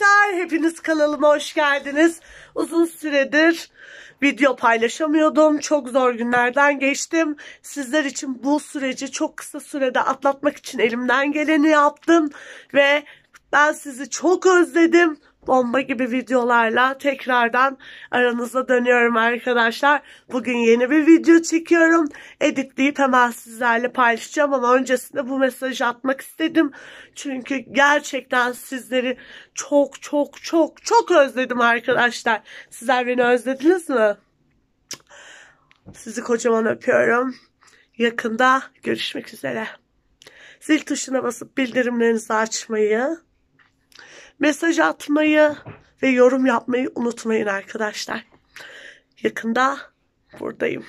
arkadaşlar hepiniz kanalıma hoş geldiniz. Uzun süredir video paylaşamıyordum. Çok zor günlerden geçtim. Sizler için bu süreci çok kısa sürede atlatmak için elimden geleni yaptım ve ben sizi çok özledim. Bomba gibi videolarla tekrardan aranıza dönüyorum arkadaşlar. Bugün yeni bir video çekiyorum. Editleyip hemen sizlerle paylaşacağım ama öncesinde bu mesajı atmak istedim. Çünkü gerçekten sizleri çok çok çok çok özledim arkadaşlar. Sizler beni özlediniz mi? Sizi kocaman öpüyorum. Yakında görüşmek üzere. Zil tuşuna basıp bildirimlerinizi açmayı Mesaj atmayı ve yorum yapmayı unutmayın arkadaşlar. Yakında buradayım.